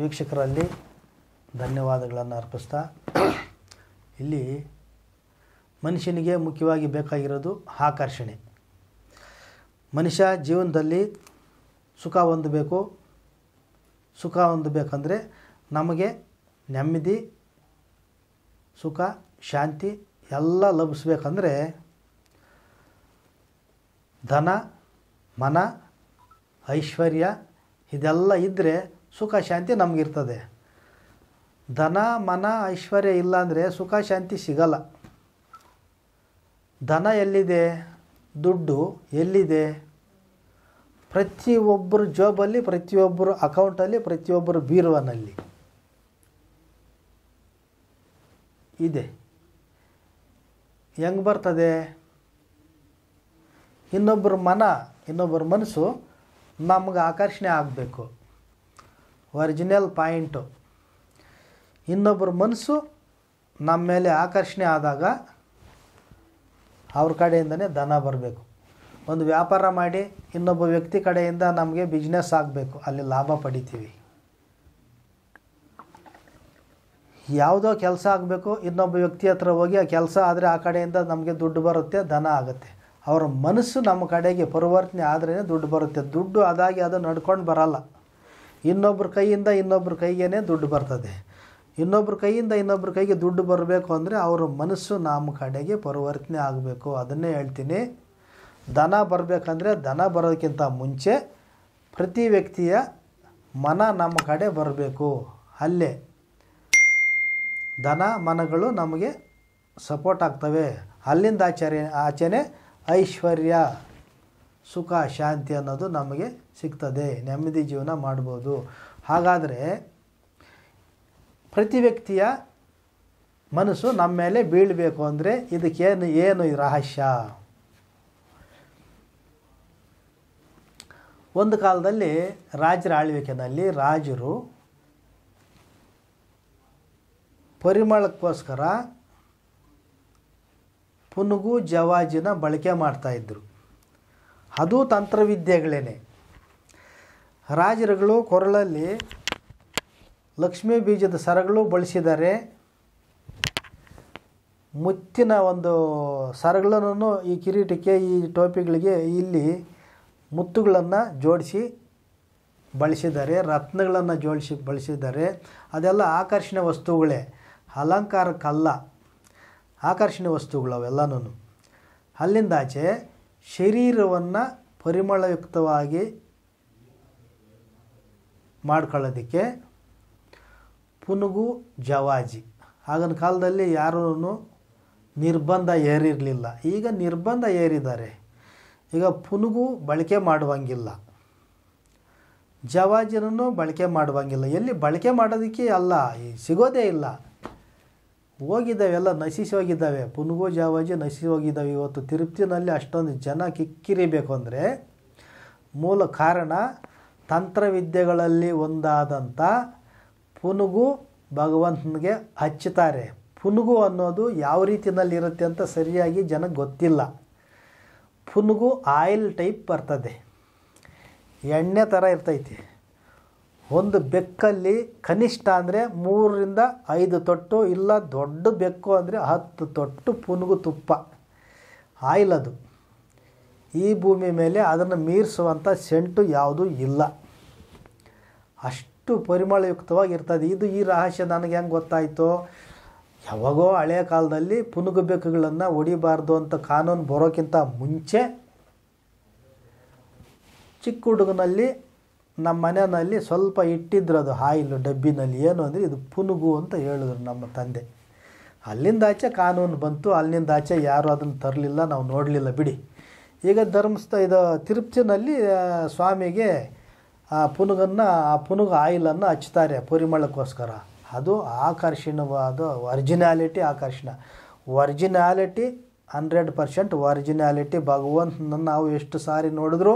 ವೀಕ್ಷಕರಲ್ಲಿ ಧನ್ಯವಾದಗಳನ್ನು ಅರ್ಪಿಸ್ತಾ ಇಲ್ಲಿ ಮನುಷ್ಯನಿಗೆ ಮುಖ್ಯವಾಗಿ ಬೇಕಾಗಿರೋದು ಆಕರ್ಷಣೆ ಮನುಷ್ಯ ಜೀವನದಲ್ಲಿ ಸುಖ ಹೊಂದಬೇಕು ಸುಖ ಹೊಂದಬೇಕಂದ್ರೆ ನಮಗೆ ನೆಮ್ಮದಿ ಸುಖ ಶಾಂತಿ ಎಲ್ಲ ಲಭಿಸ್ಬೇಕಂದ್ರೆ ಧನ ಮನ ಐಶ್ವರ್ಯ ಇದೆಲ್ಲ ಇದ್ದರೆ ಸುಖ ಶಾಂತಿ ನಮಗಿರ್ತದೆ ಧನ ಮನ ಐಶ್ವರ್ಯ ಇಲ್ಲಾಂದರೆ ಸುಖ ಶಾಂತಿ ಸಿಗಲ್ಲ ಧನ ಎಲ್ಲಿದೆ ದುಡ್ಡು ಎಲ್ಲಿದೆ ಪ್ರತಿಯೊಬ್ಬರು ಜಾಬಲ್ಲಿ ಪ್ರತಿಯೊಬ್ಬರು ಅಕೌಂಟಲ್ಲಿ ಪ್ರತಿಯೊಬ್ಬರು ಬೀರುವನಲ್ಲಿ ಇದೆ ಹೆಂಗೆ ಬರ್ತದೆ ಇನ್ನೊಬ್ಬರ ಮನ ಇನ್ನೊಬ್ಬರ ಮನಸ್ಸು ನಮ್ಗೆ ಆಕರ್ಷಣೆ ಆಗಬೇಕು ಒರಿಜಿನಲ್ ಪಾಯಿಂಟು ಇನ್ನೊಬ್ಬರ ಮನಸ್ಸು ನಮ್ಮ ಮೇಲೆ ಆಕರ್ಷಣೆ ಆದಾಗ ಅವ್ರ ಕಡೆಯಿಂದನೇ ದನ ಬರಬೇಕು ಒಂದು ವ್ಯಾಪಾರ ಮಾಡಿ ಇನ್ನೊಬ್ಬ ವ್ಯಕ್ತಿ ಕಡೆಯಿಂದ ನಮಗೆ ಬಿಸ್ನೆಸ್ ಆಗಬೇಕು ಅಲ್ಲಿ ಲಾಭ ಪಡಿತೀವಿ ಯಾವುದೋ ಕೆಲಸ ಆಗಬೇಕು ಇನ್ನೊಬ್ಬ ವ್ಯಕ್ತಿ ಹತ್ರ ಹೋಗಿ ಆ ಕೆಲಸ ಆದರೆ ಆ ಕಡೆಯಿಂದ ನಮಗೆ ದುಡ್ಡು ಬರುತ್ತೆ ದನ ಆಗುತ್ತೆ ಅವರ ಮನಸ್ಸು ನಮ್ಮ ಕಡೆಗೆ ಪರಿವರ್ತನೆ ಆದ್ರೇ ದುಡ್ಡು ಬರುತ್ತೆ ದುಡ್ಡು ಅದಾಗಿ ಅದು ನಡ್ಕೊಂಡು ಬರಲ್ಲ ಇನ್ನೊಬ್ಬರ ಕೈಯಿಂದ ಇನ್ನೊಬ್ಬರ ಕೈಗೇ ದುಡ್ಡು ಬರ್ತದೆ ಇನ್ನೊಬ್ಬರ ಕೈಯಿಂದ ಇನ್ನೊಬ್ಬರ ಕೈಗೆ ದುಡ್ಡು ಬರಬೇಕು ಅಂದರೆ ಅವರ ಮನಸ್ಸು ನಮ್ಮ ಕಡೆಗೆ ಪರಿವರ್ತನೆ ಆಗಬೇಕು ಅದನ್ನೇ ಹೇಳ್ತೀನಿ ದನ ಬರಬೇಕಂದ್ರೆ ದನ ಬರೋದಕ್ಕಿಂತ ಮುಂಚೆ ಪ್ರತಿ ವ್ಯಕ್ತಿಯ ಮನ ನಮ್ಮ ಕಡೆ ಬರಬೇಕು ಅಲ್ಲೇ ದನ ಮನಗಳು ನಮಗೆ ಸಪೋರ್ಟ್ ಆಗ್ತವೆ ಅಲ್ಲಿಂದ ಆಚರಣೆ ಆಚೆನೆ ಐಶ್ವರ್ಯ ಸುಖ ಶಾಂತಿ ಅನ್ನೋದು ನಮಗೆ ಸಿಗ್ತದೆ ನೆಮ್ಮದಿ ಜೀವನ ಮಾಡ್ಬೋದು ಹಾಗಾದರೆ ಪ್ರತಿ ವ್ಯಕ್ತಿಯ ಮನಸ್ಸು ನಮ್ಮ ಮೇಲೆ ಬೀಳಬೇಕು ಅಂದರೆ ಇದಕ್ಕೇನು ಏನು ರಹಸ್ಯ ಒಂದು ಕಾಲದಲ್ಲಿ ರಾಜರ ಆಳ್ವಿಕೆಯಲ್ಲಿ ರಾಜರು ಪರಿಮಳಕ್ಕೋಸ್ಕರ ಪುನುಗು ಜವಾಜಿನ ಬಳಕೆ ಮಾಡ್ತಾಯಿದ್ರು ಅದು ತಂತ್ರವಿದ್ಯೆಗಳೇನೆ ರಾಜರುಗಳು ಕೊರಳಲ್ಲಿ ಲಕ್ಷ್ಮೀ ಬೀಜದ ಸರಗಳು ಬಳಸಿದ್ದಾರೆ ಮುತ್ತಿನ ಒಂದು ಸರಗಳನ್ನು ಈ ಕಿರೀಟಕ್ಕೆ ಈ ಟೋಪಿಗಳಿಗೆ ಇಲ್ಲಿ ಮುತ್ತುಗಳನ್ನು ಜೋಡಿಸಿ ಬಳಸಿದ್ದಾರೆ ರತ್ನಗಳನ್ನು ಜೋಡಿಸಿ ಬಳಸಿದ್ದಾರೆ ಅದೆಲ್ಲ ಆಕರ್ಷಣೆ ವಸ್ತುಗಳೇ ಅಲಂಕಾರಕ್ಕಲ್ಲ ಆಕರ್ಷಣೆ ವಸ್ತುಗಳು ಅವೆಲ್ಲನೂ ಅಲ್ಲಿಂದಾಚೆ ಶರೀರವನ್ನು ಪರಿಮಳಯುಕ್ತವಾಗಿ ಮಾಡ್ಕೊಳ್ಳೋದಕ್ಕೆ ಪುನುಗು ಜವಾಜಿ ಆಗಿನ ಕಾಲದಲ್ಲಿ ಯಾರೂ ನಿರ್ಬಂಧ ಏರಿರಲಿಲ್ಲ ಈಗ ನಿರ್ಬಂಧ ಏರಿದ್ದಾರೆ ಈಗ ಪುನುಗು ಬಳಕೆ ಮಾಡುವಂಗಿಲ್ಲ ಜವಾಜಿನೂ ಬಳಕೆ ಮಾಡುವಂಗಿಲ್ಲ ಎಲ್ಲಿ ಬಳಕೆ ಮಾಡೋದಕ್ಕೆ ಅಲ್ಲ ಸಿಗೋದೇ ಇಲ್ಲ ಎಲ್ಲ ನಶಿಸಿ ಹೋಗಿದ್ದಾವೆ ಪುನ್ಗೋ ಜಾವಾಜಿ ನಶಿಸಿ ಹೋಗಿದ್ದಾವೆ ಇವತ್ತು ತಿರುಪ್ತಿನಲ್ಲಿ ಅಷ್ಟೊಂದು ಜನ ಕಿಕ್ಕಿರಿಬೇಕು ಅಂದರೆ ಮೂಲ ಕಾರಣ ತಂತ್ರವಿದ್ಯೆಗಳಲ್ಲಿ ಒಂದಾದಂಥ ಪುನುಗು ಭಗವಂತನಿಗೆ ಹಚ್ಚುತ್ತಾರೆ ಪುನುಗು ಅನ್ನೋದು ಯಾವ ರೀತಿಯಲ್ಲಿ ಇರುತ್ತೆ ಅಂತ ಸರಿಯಾಗಿ ಜನಕ್ಕೆ ಗೊತ್ತಿಲ್ಲ ಪುನುಗು ಆಯಿಲ್ ಟೈಪ್ ಬರ್ತದೆ ಎಣ್ಣೆ ಥರ ಇರ್ತೈತಿ ಒಂದು ಬೆಕ್ಕಲ್ಲಿ ಕನಿಷ್ಠ ಅಂದರೆ ಮೂರರಿಂದ ಐದು ತೊಟ್ಟು ಇಲ್ಲ ದೊಡ್ಡ ಬೆಕ್ಕು ಅಂದರೆ ಹತ್ತು ತೊಟ್ಟು ಪುನುಗು ತುಪ್ಪ ಆಯಿಲ್ ಅದು ಈ ಭೂಮಿ ಮೇಲೆ ಅದನ್ನು ಮೀರಿಸುವಂಥ ಸೆಂಟು ಯಾವುದೂ ಇಲ್ಲ ಅಷ್ಟು ಪರಿಮಳಯುಕ್ತವಾಗಿ ಇರ್ತದೆ ಇದು ಈ ರಹಸ್ಯ ನನಗೆ ಹೆಂಗೆ ಗೊತ್ತಾಯಿತು ಯಾವಾಗೋ ಹಳೆಯ ಕಾಲದಲ್ಲಿ ಪುನುಗು ಬೆಕ್ಕುಗಳನ್ನು ಹೊಡಿಬಾರ್ದು ಅಂತ ಕಾನೂನು ಬರೋಕ್ಕಿಂತ ಮುಂಚೆ ಚಿಕ್ಕ ಹುಡುಗನಲ್ಲಿ ನಮ್ಮ ಮನೆಯಲ್ಲಿ ಸ್ವಲ್ಪ ಇಟ್ಟಿದ್ರು ಅದು ಆಯಿಲು ಡಬ್ಬಿನಲ್ಲಿ ಏನು ಅಂದರೆ ಇದು ಪುನುಗು ಅಂತ ಹೇಳಿದ್ರು ನಮ್ಮ ತಂದೆ ಅಲ್ಲಿಂದ ಆಚೆ ಕಾನೂನು ಬಂತು ಅಲ್ಲಿಂದ ಆಚೆ ಯಾರು ಅದನ್ನು ತರಲಿಲ್ಲ ನಾವು ನೋಡಲಿಲ್ಲ ಬಿಡಿ ಈಗ ಧರ್ಮಸ್ಥ ಇದು ತಿರುಪ್ತಿನಲ್ಲಿ ಸ್ವಾಮಿಗೆ ಆ ಪುನುಗನ್ನು ಆ ಪುನುಗ ಆಯಿಲನ್ನು ಹಚ್ತಾರೆ ಪರಿಮಳಕ್ಕೋಸ್ಕರ ಅದು ಆಕರ್ಷಣವಾದ ಒರಿಜಿನಾಲಿಟಿ ಆಕರ್ಷಣ ಒರಿಜಿನಾಲಿಟಿ ಹಂಡ್ರೆಡ್ ಪರ್ಸೆಂಟ್ ಒರಿಜಿನಾಲಿಟಿ ಭಗವಂತನ ನಾವು ಎಷ್ಟು ಸಾರಿ ನೋಡಿದ್ರೂ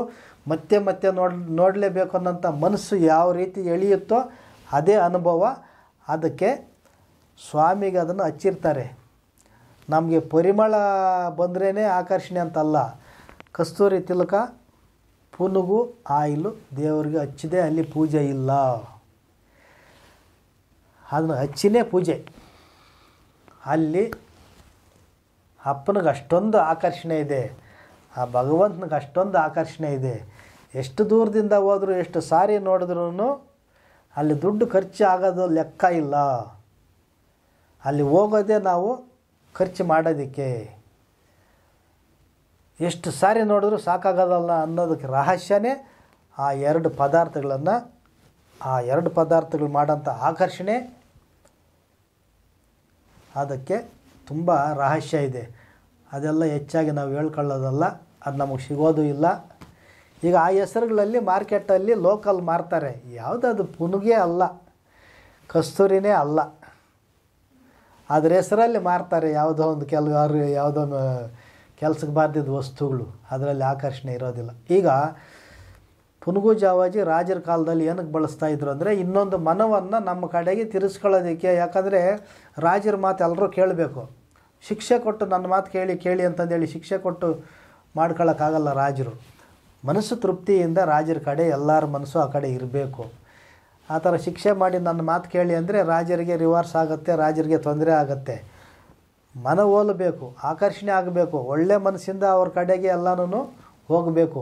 ಮತ್ತೆ ಮತ್ತೆ ನೋಡ್ ನೋಡಲೇಬೇಕು ಅನ್ನೋಂಥ ಮನಸ್ಸು ಯಾವ ರೀತಿ ಎಳೆಯುತ್ತೋ ಅದೇ ಅನುಭವ ಅದಕ್ಕೆ ಸ್ವಾಮಿಗೆ ಅದನ್ನು ಹಚ್ಚಿರ್ತಾರೆ ನಮಗೆ ಪರಿಮಳ ಬಂದ್ರೇ ಆಕರ್ಷಣೆ ಅಂತಲ್ಲ ಕಸ್ತೂರಿ ತಿಲಕ ಪುನುಗು ಆಯಿಲು ದೇವರಿಗೆ ಹಚ್ಚಿದೆ ಅಲ್ಲಿ ಪೂಜೆ ಇಲ್ಲ ಅದನ್ನು ಹಚ್ಚಿನೇ ಪೂಜೆ ಅಲ್ಲಿ ಅಪ್ಪನಿಗೆ ಅಷ್ಟೊಂದು ಆಕರ್ಷಣೆ ಇದೆ ಆ ಭಗವಂತನಿಗೆ ಅಷ್ಟೊಂದು ಆಕರ್ಷಣೆ ಇದೆ ಎಷ್ಟು ದೂರದಿಂದ ಹೋದರೂ ಎಷ್ಟು ಸಾರಿ ನೋಡಿದ್ರೂ ಅಲ್ಲಿ ದುಡ್ಡು ಖರ್ಚು ಆಗೋದು ಲೆಕ್ಕ ಇಲ್ಲ ಅಲ್ಲಿ ಹೋಗೋದೇ ನಾವು ಖರ್ಚು ಮಾಡೋದಕ್ಕೆ ಎಷ್ಟು ಸಾರಿ ನೋಡಿದ್ರೂ ಸಾಕಾಗೋದಲ್ಲ ಅನ್ನೋದಕ್ಕೆ ರಹಸ್ಯನೇ ಆ ಎರಡು ಪದಾರ್ಥಗಳನ್ನು ಆ ಎರಡು ಪದಾರ್ಥಗಳು ಮಾಡೋಂಥ ಆಕರ್ಷಣೆ ಅದಕ್ಕೆ ತುಂಬ ರಹಸ್ಯ ಇದೆ ಅದೆಲ್ಲ ಹೆಚ್ಚಾಗಿ ನಾವು ಹೇಳ್ಕೊಳ್ಳೋದಲ್ಲ ಅದು ನಮಗೆ ಸಿಗೋದು ಇಲ್ಲ ಈಗ ಆ ಹೆಸರುಗಳಲ್ಲಿ ಮಾರ್ಕೆಟಲ್ಲಿ ಲೋಕಲ್ ಮಾರ್ತಾರೆ ಯಾವುದದು ಪುನುಗೆ ಅಲ್ಲ ಕಸ್ತೂರಿನೇ ಅಲ್ಲ ಅದ್ರ ಹೆಸರಲ್ಲಿ ಮಾರ್ತಾರೆ ಯಾವುದೋ ಒಂದು ಕೆಲವರು ಯಾವುದೋ ಕೆಲಸಕ್ಕೆ ಬಾರ್ದಿದ್ದ ವಸ್ತುಗಳು ಅದರಲ್ಲಿ ಆಕರ್ಷಣೆ ಇರೋದಿಲ್ಲ ಈಗ ಪುನುಗು ಜಾವಾಜಿ ರಾಜರ ಕಾಲದಲ್ಲಿ ಏನಕ್ಕೆ ಬಳಸ್ತಾ ಇದ್ರು ಅಂದರೆ ಇನ್ನೊಂದು ಮನವನ್ನು ನಮ್ಮ ಕಡೆಗೆ ತಿರ್ಸ್ಕೊಳ್ಳೋದಕ್ಕೆ ಯಾಕಂದರೆ ರಾಜರ ಮಾತು ಎಲ್ಲರೂ ಕೇಳಬೇಕು ಶಿಕ್ಷೆ ಕೊಟ್ಟು ನನ್ನ ಮಾತು ಕೇಳಿ ಕೇಳಿ ಅಂತಂದೇಳಿ ಶಿಕ್ಷೆ ಕೊಟ್ಟು ಮಾಡ್ಕೊಳ್ಳೋಕ್ಕಾಗಲ್ಲ ರಾಜರು ಮನಸ್ಸು ತೃಪ್ತಿಯಿಂದ ರಾಜರ ಕಡೆ ಎಲ್ಲರ ಮನಸ್ಸು ಆ ಕಡೆ ಇರಬೇಕು ಆ ಥರ ಶಿಕ್ಷೆ ಮಾಡಿ ನನ್ನ ಮಾತು ಕೇಳಿ ಅಂದರೆ ರಾಜರಿಗೆ ರಿವರ್ಸ್ ಆಗುತ್ತೆ ರಾಜರಿಗೆ ತೊಂದರೆ ಆಗುತ್ತೆ ಮನ ಆಕರ್ಷಣೆ ಆಗಬೇಕು ಒಳ್ಳೆ ಮನಸ್ಸಿಂದ ಅವ್ರ ಕಡೆಗೆ ಎಲ್ಲನೂ ಹೋಗಬೇಕು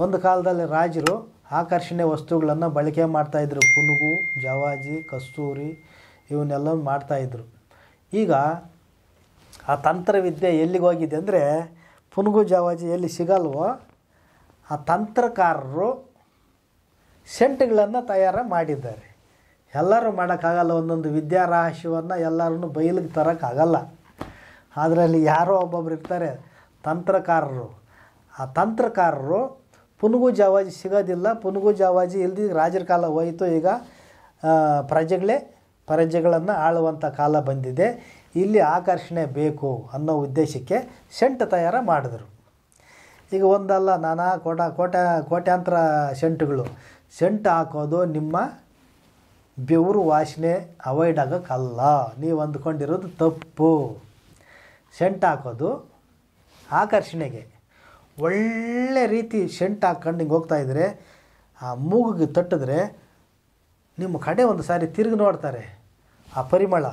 ಒಂದು ಕಾಲದಲ್ಲಿ ರಾಜರು ಆಕರ್ಷಣೆ ವಸ್ತುಗಳನ್ನು ಬಳಕೆ ಮಾಡ್ತಾಯಿದ್ರು ಪುನುಗು ಜವಾಜಿ ಕಸ್ತೂರಿ ಇವನ್ನೆಲ್ಲ ಮಾಡ್ತಾಯಿದ್ರು ಈಗ ಆ ತಂತ್ರವಿದ್ಯೆ ಎಲ್ಲಿಗೆ ಹೋಗಿದೆ ಅಂದರೆ ಪುನುಗು ಜವಾಜಿ ಎಲ್ಲಿ ಸಿಗಲ್ವೋ ಆ ತಂತ್ರಕಾರರು ಸೆಂಟ್ಗಳನ್ನು ತಯಾರು ಮಾಡಿದ್ದಾರೆ ಎಲ್ಲರೂ ಮಾಡೋಕ್ಕಾಗಲ್ಲ ಒಂದೊಂದು ವಿದ್ಯಾರಹಸ್ಯವನ್ನು ಎಲ್ಲರೂ ಬಯಲಿಗೆ ತರೋಕ್ಕಾಗಲ್ಲ ಅದರಲ್ಲಿ ಯಾರೋ ಒಬ್ಬೊಬ್ರು ಇರ್ತಾರೆ ತಂತ್ರಕಾರರು ಆ ತಂತ್ರಕಾರರು ಪುನಗು ಜಾವಾಜಿ ಸಿಗೋದಿಲ್ಲ ಪುನಗು ಜಾವಾಜಿ ಇಲ್ದಿ ರಾಜರ ಕಾಲ ಹೋಯಿತು ಈಗ ಪ್ರಜೆಗಳೇ ಪ್ರಜೆಗಳನ್ನು ಆಳುವಂಥ ಕಾಲ ಬಂದಿದೆ ಇಲ್ಲಿ ಆಕರ್ಷಣೆ ಬೇಕು ಅನ್ನೋ ಉದ್ದೇಶಕ್ಕೆ ಸೆಂಟ್ ತಯಾರ ಮಾಡಿದ್ರು ಈಗ ಒಂದಲ್ಲ ನಾನಾ ಕೋಟ ಕೋಟ ಕೋಟ್ಯಾಂತರ ಸೆಂಟ್ಗಳು ಸೆಂಟ್ ಹಾಕೋದು ನಿಮ್ಮ ಬೆವರು ವಾಸನೆ ಅವಾಯ್ಡ್ ಆಗೋಕ್ಕಲ್ಲ ನೀವು ಅಂದ್ಕೊಂಡಿರೋದು ತಪ್ಪು ಸೆಂಟ್ ಹಾಕೋದು ಆಕರ್ಷಣೆಗೆ ಒಳ್ಳೆ ರೀತಿ ಶೆಂಟ್ ಹಾಕ್ಕೊಂಡು ಹಿಂಗೆ ಹೋಗ್ತಾಯಿದ್ರೆ ಆ ಮೂಗಿಗೆ ತಟ್ಟಿದ್ರೆ ನಿಮ್ಮ ಕಡೆ ಒಂದು ಸಾರಿ ತಿರುಗಿ ನೋಡ್ತಾರೆ ಆ ಪರಿಮಳ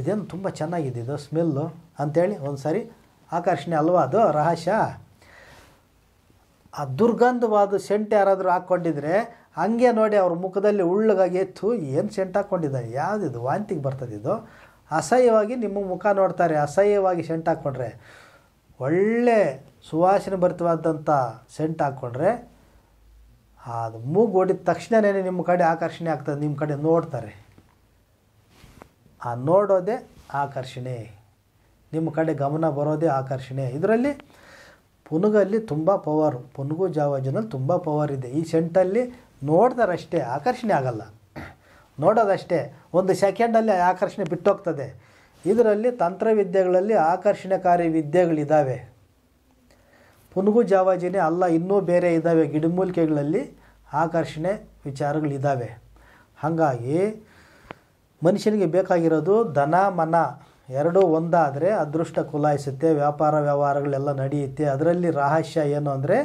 ಇದೇನು ತುಂಬ ಚೆನ್ನಾಗಿದೆ ಇದು ಸ್ಮೆಲ್ಲು ಅಂಥೇಳಿ ಒಂದು ಸಾರಿ ಆಕರ್ಷಣೆ ಅಲ್ವಾ ಅದು ರಹಸ್ಯ ಆ ದುರ್ಗಂಧವಾದ ಸೆಂಟ್ ಯಾರಾದರೂ ಹಾಕ್ಕೊಂಡಿದ್ರೆ ಹಂಗೆ ನೋಡಿ ಅವ್ರ ಮುಖದಲ್ಲಿ ಉಳ್ಳಗಾಗಿ ಎತ್ತು ಏನು ಸೆಂಟ್ ಹಾಕ್ಕೊಂಡಿದ್ದಾರೆ ಯಾವುದಿದು ವಾಂತಿಗೆ ಬರ್ತದೆ ಇದು ಅಸಹ್ಯವಾಗಿ ನಿಮ್ಮ ಮುಖ ನೋಡ್ತಾರೆ ಅಸಹ್ಯವಾಗಿ ಸೆಂಟ್ ಹಾಕ್ಕೊಂಡ್ರೆ ಒಳ್ಳೆ ಸುವಾಸನೆ ಭರಿತವಾದಂಥ ಸೆಂಟ್ ಹಾಕ್ಕೊಂಡ್ರೆ ಅದು ಮೂಗು ಹೊಡಿದ ತಕ್ಷಣವೇ ನಿಮ್ಮ ಕಡೆ ಆಕರ್ಷಣೆ ಆಗ್ತದೆ ನಿಮ್ಮ ಕಡೆ ನೋಡ್ತಾರೆ ಆ ನೋಡೋದೇ ಆಕರ್ಷಣೆ ನಿಮ್ಮ ಕಡೆ ಗಮನ ಬರೋದೇ ಆಕರ್ಷಣೆ ಇದರಲ್ಲಿ ಪುನಗಲ್ಲಿ ತುಂಬ ಪವರು ಪುನುಗು ಜಾವಜನಲ್ಲಿ ತುಂಬ ಪವರ್ ಇದೆ ಈ ಸೆಂಟಲ್ಲಿ ನೋಡ್ತಾರಷ್ಟೇ ಆಕರ್ಷಣೆ ಆಗಲ್ಲ ನೋಡೋದಷ್ಟೇ ಒಂದು ಸೆಕೆಂಡಲ್ಲಿ ಆಕರ್ಷಣೆ ಬಿಟ್ಟೋಗ್ತದೆ ಇದರಲ್ಲಿ ತಂತ್ರವಿದ್ಯೆಗಳಲ್ಲಿ ಆಕರ್ಷಣೆಕಾರಿ ವಿದ್ಯೆಗಳಿದ್ದಾವೆ ಪುನಗು ಜಾವಾಜಿನೇ ಅಲ್ಲ ಇನ್ನೂ ಬೇರೆ ಇದ್ದಾವೆ ಗಿಡಮೂಲಿಕೆಗಳಲ್ಲಿ ಆಕರ್ಷಣೆ ವಿಚಾರಗಳಿದ್ದಾವೆ ಹಾಗಾಗಿ ಮನುಷ್ಯನಿಗೆ ಬೇಕಾಗಿರೋದು ಧನ ಮನ ಎರಡೂ ಒಂದಾದರೆ ಅದೃಷ್ಟ ಕುಲಾಯಿಸುತ್ತೆ ವ್ಯಾಪಾರ ವ್ಯವಹಾರಗಳೆಲ್ಲ ನಡೆಯುತ್ತೆ ಅದರಲ್ಲಿ ರಹಸ್ಯ ಏನು ಅಂದರೆ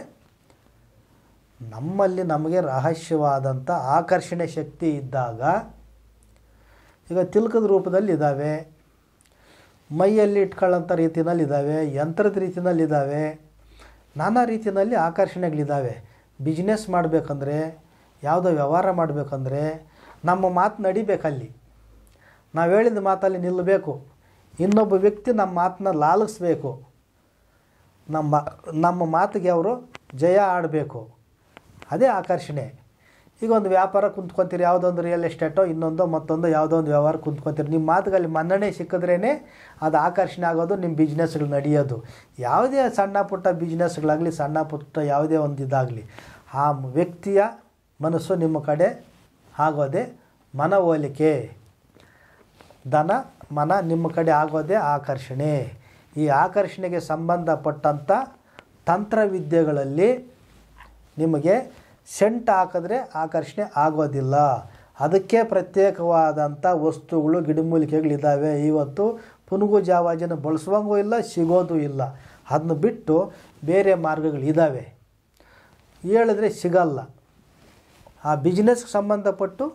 ನಮ್ಮಲ್ಲಿ ನಮಗೆ ರಹಸ್ಯವಾದಂಥ ಆಕರ್ಷಣೆ ಶಕ್ತಿ ಇದ್ದಾಗ ಈಗ ತಿಲ್ಕದ ರೂಪದಲ್ಲಿ ಇದ್ದಾವೆ ಮೈಯಲ್ಲಿ ಇಟ್ಕೊಳ್ಳೋಂಥ ರೀತಿಯಲ್ಲಿ ಇದ್ದಾವೆ ಯಂತ್ರದ ರೀತಿಯಲ್ಲಿದ್ದಾವೆ ನಾನಾ ರೀತಿಯಲ್ಲಿ ಆಕರ್ಷಣೆಗಳಿದ್ದಾವೆ ಬಿಸ್ನೆಸ್ ಮಾಡಬೇಕಂದ್ರೆ ಯಾವುದೋ ವ್ಯವಹಾರ ಮಾಡಬೇಕಂದ್ರೆ ನಮ್ಮ ಮಾತು ನಡಿಬೇಕಲ್ಲಿ ನಾವು ಹೇಳಿದ ಮಾತಲ್ಲಿ ನಿಲ್ಲಬೇಕು ಇನ್ನೊಬ್ಬ ವ್ಯಕ್ತಿ ನಮ್ಮ ಮಾತನ್ನ ಲಾಲಿಸ್ಬೇಕು ನಮ್ಮ ನಮ್ಮ ಮಾತಿಗೆ ಅವರು ಜಯ ಆಡಬೇಕು ಅದೇ ಆಕರ್ಷಣೆ ಈಗ ಒಂದು ವ್ಯಾಪಾರ ಕುಂತ್ಕೊತೀರಿ ಯಾವುದೊಂದು ರಿಯಲ್ ಎಸ್ಟೇಟೋ ಇನ್ನೊಂದು ಮತ್ತೊಂದು ಯಾವುದೋ ಒಂದು ವ್ಯವಹಾರ ಕುಂತ್ಕೊತೀರಿ ನಿಮ್ಮ ಮಾತುಗಳಲ್ಲಿ ಮನ್ನಣೆ ಸಿಕ್ಕಿದ್ರೇ ಅದು ಆಕರ್ಷಣೆ ಆಗೋದು ನಿಮ್ಮ ಬಿಸ್ನೆಸ್ಗಳು ನಡೆಯೋದು ಯಾವುದೇ ಸಣ್ಣ ಪುಟ್ಟ ಬಿಸ್ನೆಸ್ಗಳಾಗಲಿ ಸಣ್ಣ ಪುಟ್ಟ ಯಾವುದೇ ಒಂದು ಇದಾಗಲಿ ಆ ವ್ಯಕ್ತಿಯ ಮನಸ್ಸು ನಿಮ್ಮ ಕಡೆ ಆಗೋದೇ ಮನವೋಲಿಕೆ ಧನ ಮನ ನಿಮ್ಮ ಕಡೆ ಆಗೋದೇ ಆಕರ್ಷಣೆ ಈ ಆಕರ್ಷಣೆಗೆ ಸಂಬಂಧಪಟ್ಟಂಥ ತಂತ್ರವಿದ್ಯೆಗಳಲ್ಲಿ ನಿಮಗೆ ಸೆಂಟ್ ಹಾಕಿದ್ರೆ ಆಕರ್ಷಣೆ ಆಗೋದಿಲ್ಲ ಅದಕ್ಕೆ ಪ್ರತ್ಯೇಕವಾದಂಥ ವಸ್ತುಗಳು ಗಿಡಮೂಲಿಕೆಗಳಿದ್ದಾವೆ ಇವತ್ತು ಪುನುಗು ಜಾವಾಜನ್ನು ಬಳಸುವಂಗೂ ಇಲ್ಲ ಸಿಗೋದು ಇಲ್ಲ ಅದನ್ನು ಬಿಟ್ಟು ಬೇರೆ ಮಾರ್ಗಗಳಿದ್ದಾವೆ ಹೇಳಿದ್ರೆ ಸಿಗಲ್ಲ ಆ ಬಿಸ್ನೆಸ್ಗೆ ಸಂಬಂಧಪಟ್ಟು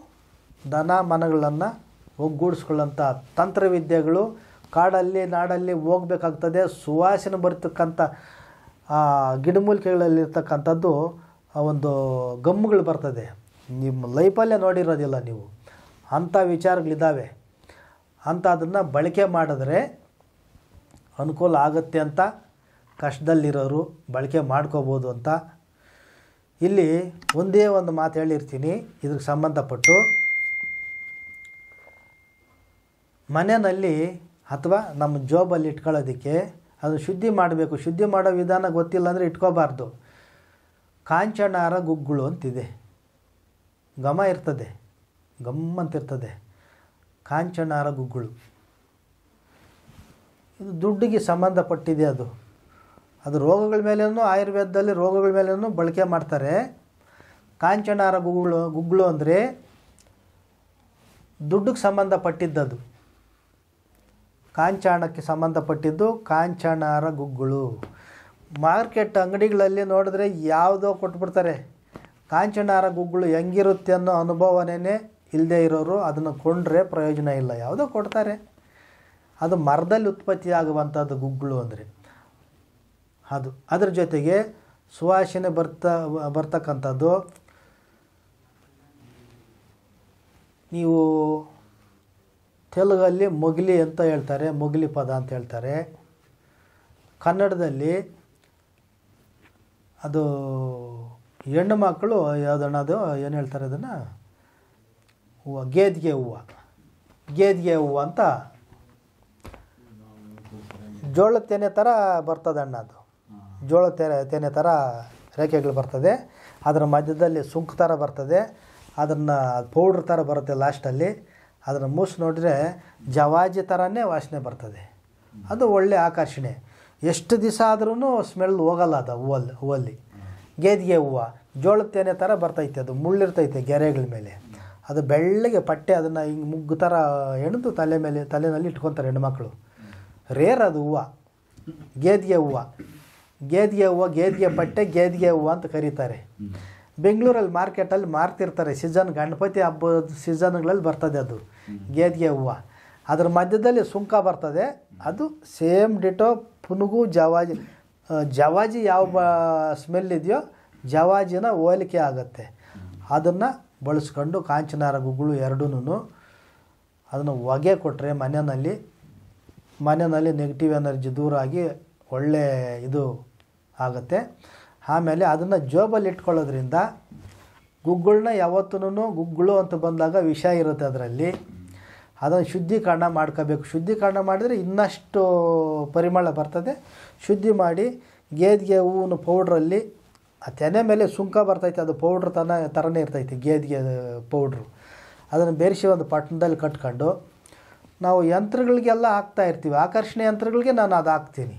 ದನ ಮನಗಳನ್ನು ಒಗ್ಗೂಡಿಸ್ಕೊಳ್ಳೋಂಥ ತಂತ್ರವಿದ್ಯೆಗಳು ಕಾಡಲ್ಲಿ ನಾಡಲ್ಲಿ ಹೋಗಬೇಕಾಗ್ತದೆ ಸುವಾಸನೆ ಬರ್ತಕ್ಕಂಥ ಗಿಡಮೂಲಿಕೆಗಳಲ್ಲಿರ್ತಕ್ಕಂಥದ್ದು ಆ ಒಂದು ಗಮ್ಮುಗಳು ಬರ್ತದೆ ನಿಮ್ಮ ಲೈಫಲ್ಲೇ ನೋಡಿರೋದಿಲ್ಲ ನೀವು ಅಂಥ ವಿಚಾರಗಳಿದ್ದಾವೆ ಅಂತ ಅದನ್ನು ಬಳಕೆ ಮಾಡಿದ್ರೆ ಅನುಕೂಲ ಆಗುತ್ತೆ ಅಂತ ಕಷ್ಟದಲ್ಲಿರೋರು ಬಳಕೆ ಮಾಡ್ಕೋಬೋದು ಅಂತ ಇಲ್ಲಿ ಒಂದೇ ಒಂದು ಮಾತು ಹೇಳಿರ್ತೀನಿ ಇದಕ್ಕೆ ಸಂಬಂಧಪಟ್ಟು ಮನೆಯಲ್ಲಿ ಅಥವಾ ನಮ್ಮ ಜೋಬಲ್ಲಿ ಇಟ್ಕೊಳ್ಳೋದಕ್ಕೆ ಅದು ಶುದ್ಧಿ ಮಾಡಬೇಕು ಶುದ್ಧಿ ಮಾಡೋ ವಿಧಾನ ಗೊತ್ತಿಲ್ಲ ಅಂದರೆ ಇಟ್ಕೋಬಾರ್ದು ಕಾಂಚನಾರ ಗುಗ್ಗುಳು ಅಂತಿದೆ ಗಮ ಇರ್ತದೆ ಗಮ್ಮಂತಿರ್ತದೆ ಕಾಂಚನಾರ ಗುಗ್ಗುಳು ಇದು ದುಡ್ಡಿಗೆ ಸಂಬಂಧಪಟ್ಟಿದೆ ಅದು ಅದು ರೋಗಗಳ ಮೇಲೇನು ಆಯುರ್ವೇದದಲ್ಲಿ ರೋಗಗಳ ಮೇಲೇನು ಬಳಕೆ ಮಾಡ್ತಾರೆ ಕಾಂಚನಾರ ಗುಗ್ಗುಳು ಗುಗ್ಗುಳು ಅಂದರೆ ದುಡ್ಡಿಗೆ ಸಂಬಂಧಪಟ್ಟಿದ್ದದು ಕಾಂಚಾಣಕ್ಕೆ ಸಂಬಂಧಪಟ್ಟಿದ್ದು ಕಾಂಚನಾರ ಗುಗ್ಗುಳು ಮಾರ್ಕೆಟ್ ಅಂಗಡಿಗಳಲ್ಲಿ ನೋಡಿದ್ರೆ ಯಾವುದೋ ಕೊಟ್ಬಿಡ್ತಾರೆ ಕಾಂಚನಾರ ಗುಗ್ಗಳು ಹೆಂಗಿರುತ್ತೆ ಅನ್ನೋ ಅನುಭವನೇ ಇಲ್ಲದೆ ಇರೋರು ಅದನ್ನು ಕೊಂಡ್ರೆ ಪ್ರಯೋಜನ ಇಲ್ಲ ಯಾವುದೋ ಕೊಡ್ತಾರೆ ಅದು ಮರದಲ್ಲಿ ಆಗುವಂಥದ್ದು ಗುಗ್ಗಳು ಅಂದರೆ ಅದು ಅದರ ಜೊತೆಗೆ ಸುವಾಸನೆ ಬರ್ತಾ ಬರ್ತಕ್ಕಂಥದ್ದು ನೀವು ತೆಲುಗಲ್ಲಿ ಮೊಗಲಿ ಅಂತ ಹೇಳ್ತಾರೆ ಮೊಗಲಿ ಪದ ಅಂತ ಹೇಳ್ತಾರೆ ಕನ್ನಡದಲ್ಲಿ ಅದು ಹೆಣ್ಣು ಮಕ್ಕಳು ಅದು ಏನು ಹೇಳ್ತಾರೆ ಅದನ್ನು ಹೂವು ಗೇದಿಗೆ ಹೂವು ಗೇದಿಗೆ ಹೂವು ಅಂತ ಜೋಳದ ತೆನೆ ಥರ ಬರ್ತದೆ ಅಣ್ಣ ಅದು ಜೋಳ ತೆನೆ ತೆನೆ ಥರ ರೇಖೆಗಳು ಬರ್ತದೆ ಅದರ ಮಧ್ಯದಲ್ಲಿ ಸುಂಕು ಥರ ಬರ್ತದೆ ಅದನ್ನು ಪೌಡ್ರ್ ಥರ ಬರುತ್ತೆ ಲಾಸ್ಟಲ್ಲಿ ಅದನ್ನು ಮೂಸು ನೋಡಿದ್ರೆ ಜವಾಜಿ ಥರನೇ ವಾಸನೆ ಬರ್ತದೆ ಅದು ಒಳ್ಳೆಯ ಆಕರ್ಷಣೆ ಎಷ್ಟು ದಿವಸ ಆದ್ರೂ ಸ್ಮೆಲ್ ಹೋಗಲ್ಲ ಅದು ಹೂವಲ್ಲಿ ಹೂವಲ್ಲಿ ಗೇದಿಗೆ ಹೂವು ಜೋಳದ ತೆನೆ ಥರ ಬರ್ತೈತೆ ಅದು ಮುಳ್ಳಿರ್ತೈತೆ ಗೆರೆಗಳ ಮೇಲೆ ಅದು ಬೆಳ್ಳಗೆ ಪಟ್ಟೆ ಅದನ್ನು ಹಿಂಗೆ ಮುಗ್ಗು ಥರ ಹೆಣ್ದು ತಲೆ ಮೇಲೆ ತಲೆನಲ್ಲಿ ಇಟ್ಕೊತಾರೆ ಹೆಣ್ಮಕ್ಳು ರೇರ್ ಅದು ಹೂವು ಗೇದಿಗೆ ಹೂವು ಗೇದಿಗೆ ಹೂವು ಗೇದಿಗೆ ಪಟ್ಟೆ ಗೇದಿಗೆ ಹೂವು ಅಂತ ಕರೀತಾರೆ ಬೆಂಗಳೂರಲ್ಲಿ ಮಾರ್ಕೆಟಲ್ಲಿ ಮಾರ್ತಿರ್ತಾರೆ ಸೀಸನ್ ಗಣಪತಿ ಹಬ್ಬದ ಸೀಸನ್ಗಳಲ್ಲಿ ಬರ್ತದೆ ಅದು ಗೇದಿಗೆ ಹೂವು ಅದ್ರ ಮಧ್ಯದಲ್ಲಿ ಸುಂಕ ಬರ್ತದೆ ಅದು ಸೇಮ್ ಡಿಟೋ ಪುನಗು ಜವಾಜಿ ಜವಾಜಿ ಯಾವ ಸ್ಮೆಲ್ ಇದೆಯೋ ಜವಾಜಿನ ಹೋಲಿಕೆ ಆಗುತ್ತೆ ಅದನ್ನು ಬಳಸ್ಕೊಂಡು ಕಾಂಚನಾರ ಗುಗ್ಗಳು ಎರಡೂ ಅದನ್ನು ಹೊಗೆ ಕೊಟ್ಟರೆ ಮನೆಯಲ್ಲಿ ಮನೆಯಲ್ಲಿ ನೆಗೆಟಿವ್ ಎನರ್ಜಿ ದೂರ ಆಗಿ ಒಳ್ಳೆ ಇದು ಆಗುತ್ತೆ ಆಮೇಲೆ ಅದನ್ನು ಜೋಬಲ್ಲಿ ಇಟ್ಕೊಳ್ಳೋದ್ರಿಂದ ಗುಗ್ಗಳನ್ನ ಯಾವತ್ತೂ ಗುಗ್ಗಳು ಅಂತ ಬಂದಾಗ ವಿಷ ಇರುತ್ತೆ ಅದರಲ್ಲಿ ಅದನ್ನು ಶುದ್ಧೀಕರಣ ಮಾಡ್ಕೋಬೇಕು ಶುದ್ಧೀಕರಣ ಮಾಡಿದರೆ ಇನ್ನಷ್ಟು ಪರಿಮಳ ಬರ್ತದೆ ಶುದ್ಧಿ ಮಾಡಿ ಗೇದ್ಗೆ ಹೂವಿನ ಪೌಡ್ರಲ್ಲಿ ಆ ತೆನೆ ಮೇಲೆ ಸುಂಕ ಬರ್ತೈತೆ ಅದು ಪೌಡ್ರ್ ತನ ಥರನೇ ಇರ್ತೈತೆ ಗೇದಿಗೆ ಪೌಡ್ರು ಅದನ್ನು ಬೆರೆಸಿ ಒಂದು ಪಟ್ಟಣದಲ್ಲಿ ಕಟ್ಕೊಂಡು ನಾವು ಯಂತ್ರಗಳಿಗೆಲ್ಲ ಹಾಕ್ತಾ ಇರ್ತೀವಿ ಆಕರ್ಷಣೆ ಯಂತ್ರಗಳಿಗೆ ನಾನು ಅದು ಹಾಕ್ತೀನಿ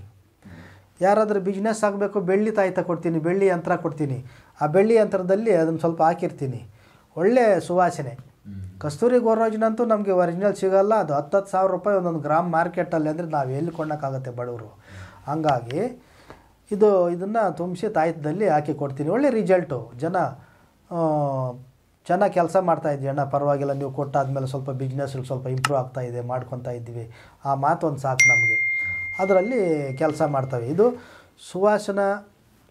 ಯಾರಾದರೂ ಬಿಸ್ನೆಸ್ ಆಗಬೇಕು ಬೆಳ್ಳಿ ತಾಯ್ತ ಕೊಡ್ತೀನಿ ಬೆಳ್ಳಿ ಯಂತ್ರ ಕೊಡ್ತೀನಿ ಆ ಬೆಳ್ಳಿ ಯಂತ್ರದಲ್ಲಿ ಅದನ್ನು ಸ್ವಲ್ಪ ಹಾಕಿರ್ತೀನಿ ಒಳ್ಳೆಯ ಸುವಾಸನೆ ಕಸ್ತೂರಿ ಗೋರಾಜಿನಂತೂ ನಮಗೆ ಒರಿಜಿನಲ್ ಸಿಗೋಲ್ಲ ಅದು ಹತ್ತು ಹತ್ತು ಸಾವಿರ ರೂಪಾಯಿ ಒಂದೊಂದು ಗ್ರಾಮ್ ಮಾರ್ಕೆಟಲ್ಲಿ ಅಂದರೆ ನಾವು ಎಲ್ಲಿ ಕೊಡೋಕ್ಕಾಗತ್ತೆ ಬಡವರು ಹಂಗಾಗಿ ಇದು ಇದನ್ನು ತುಂಬಿಸಿ ತಾಯ್ತದಲ್ಲಿ ಹಾಕಿ ಕೊಡ್ತೀನಿ ಒಳ್ಳೆ ರಿಸಲ್ಟು ಜನ ಚೆನ್ನಾಗಿ ಕೆಲಸ ಮಾಡ್ತಾಯಿದ್ವಿ ಅಣ್ಣ ಪರವಾಗಿಲ್ಲ ನೀವು ಕೊಟ್ಟಾದಮೇಲೆ ಸ್ವಲ್ಪ ಬಿಸ್ನೆಸ್ ಸ್ವಲ್ಪ ಇಂಪ್ರೂವ್ ಆಗ್ತಾಯಿದೆ ಮಾಡ್ಕೊತಾ ಇದ್ದೀವಿ ಆ ಮಾತು ಒಂದು ಸಾಕು ನಮಗೆ ಅದರಲ್ಲಿ ಕೆಲಸ ಮಾಡ್ತವೆ ಇದು ಸುವಾಸನ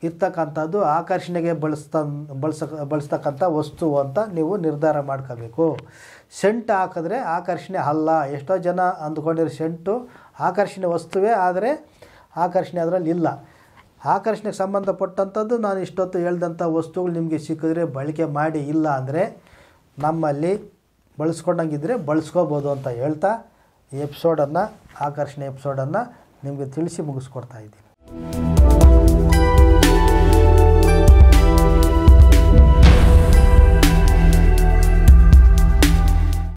ಇರ್ತಕ್ಕಂಥದ್ದು ಆಕರ್ಷಣೆಗೆ ಬಳಸ್ತ ಬಳಸ ಬಳಸ್ತಕ್ಕಂಥ ವಸ್ತು ಅಂತ ನೀವು ನಿರ್ಧಾರ ಮಾಡ್ಕೋಬೇಕು ಸೆಂಟ್ ಹಾಕಿದ್ರೆ ಆಕರ್ಷಣೆ ಅಲ್ಲ ಎಷ್ಟೋ ಜನ ಅಂದ್ಕೊಂಡಿರೋ ಸೆಂಟು ಆಕರ್ಷಣೆ ವಸ್ತುವೇ ಆದರೆ ಆಕರ್ಷಣೆ ಅದರಲ್ಲಿ ಇಲ್ಲ ಆಕರ್ಷಣೆಗೆ ಸಂಬಂಧಪಟ್ಟಂಥದ್ದು ನಾನು ಇಷ್ಟೊತ್ತು ಹೇಳ್ದಂಥ ವಸ್ತುಗಳು ನಿಮಗೆ ಸಿಕ್ಕಿದ್ರೆ ಬಳಕೆ ಮಾಡಿ ಇಲ್ಲ ಅಂದರೆ ನಮ್ಮಲ್ಲಿ ಬಳಸ್ಕೊಂಡಂಗಿದ್ರೆ ಬಳಸ್ಕೋಬೋದು ಅಂತ ಹೇಳ್ತಾ ಎಪಿಸೋಡನ್ನು ಆಕರ್ಷಣೆ ಎಪಿಸೋಡನ್ನು ನಿಮಗೆ ತಿಳಿಸಿ ಮುಗಿಸ್ಕೊಡ್ತಾ ಇದ್ದೀನಿ